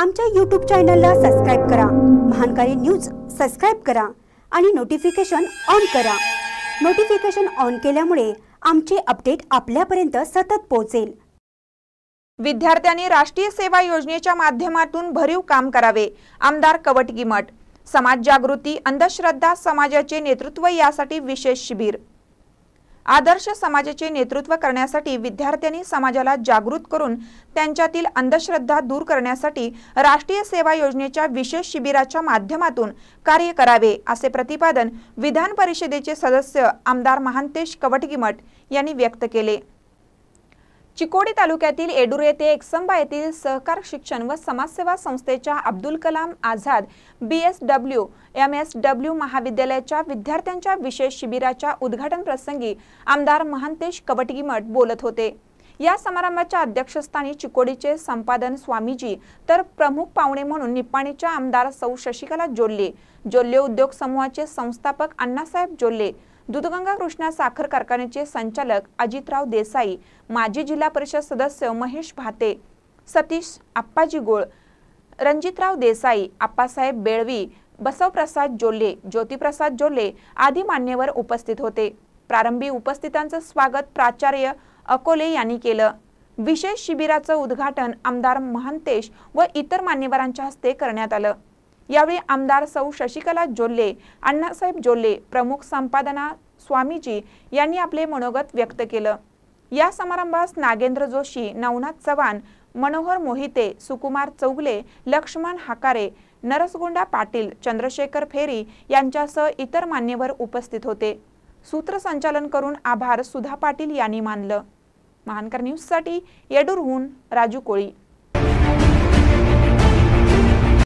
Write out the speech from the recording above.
आमच्या यूट्यूब चॅनलला सबस्क्राईब करा महानकारी न्यूज सबस्क्राईब करा आणि नोटिफिकेशन ऑन करा नोटिफिकेशन ऑन केल्यामुळे आमचे अपडेट आपल्यापर्यंत सतत पोहोचेल विद्यार्थ्यांनी राष्ट्रीय सेवा योजनेच्या माध्यमातून भरीव काम करावे आमदार कवट गिमट समाज जागृती अंधश्रद्धा समाजाचे नेतृत्व यासाठी विशेष शिबिर आदर्श समाजाचे नेतृत्व करण्यासाठी विद्यार्थ्यांनी समाजाला जागृत करून त्यांच्यातील अंधश्रद्धा दूर करण्यासाठी राष्ट्रीय सेवा योजनेच्या विशेष शिबिराच्या माध्यमातून कार्य करावे असे प्रतिपादन विधान परिषदेचे सदस्य आमदार महांतेश कवटगिमठ यांनी व्यक्त केले चिकोडी तालुक्यातील एडूर येथे एकसंबा येथील सहकार शिक्षण व समाजसेवा संस्थेच्या Abdul Kalam Azad B S W M S W महाविद्यालयाच्या विद्यार्थ्यांच्या विशेष शिबिराच्या उद्घाटन प्रसंगी आमदार महांतेश कवटगीमठ बोलत होते या समारंभाच्या अध्यक्षस्थानी चिकोडीचे संपादन स्वामीजी तर प्रमुख पाहुणे म्हणून निपाणीच्या आमदार सौ शशिकला जोल्ले जोल्ले उद्योग समूहाचे संस्थापक अण्णासाहेब जोल्ले दूधगंगा कृष्णा साखर कारखान्याचे संचालक अजितराव देसाई माजी जिल्हा परिषद सदस्य महेश भाते सतीश आप्पाजी गोळ रणजितराव देसाई आप्पासाहेब बेळवी बसवप्रसाद जोल्ले ज्योतिप्रसाद जोल्ले आदी मान्यवर उपस्थित होते प्रारंभी उपस्थितांचं स्वागत प्राचार्य अकोले यांनी केलं विशेष शिबिराचं उद्घाटन आमदार महंतेश व इतर मान्यवरांच्या हस्ते करण्यात आलं यावेळी आमदार सौ शशिकला जोल्ले अण्णासाहेब जोल्ले प्रमुख संपादना स्वामीजी यांनी आपले मनोगत व्यक्त केलं या समारंभास नागेंद्र जोशी नवनाथ चव्हाण मनोहर मोहिते सुकुमार चौगले लक्ष्मण हाकारे नरसगोंडा पाटील चंद्रशेखर फेरी यांच्यासह इतर मान्यवर उपस्थित होते सूत्रसंचालन करून आभार सुधा पाटील यांनी मानलं महानकर न्यूजसाठी येडूरहून राजू कोळी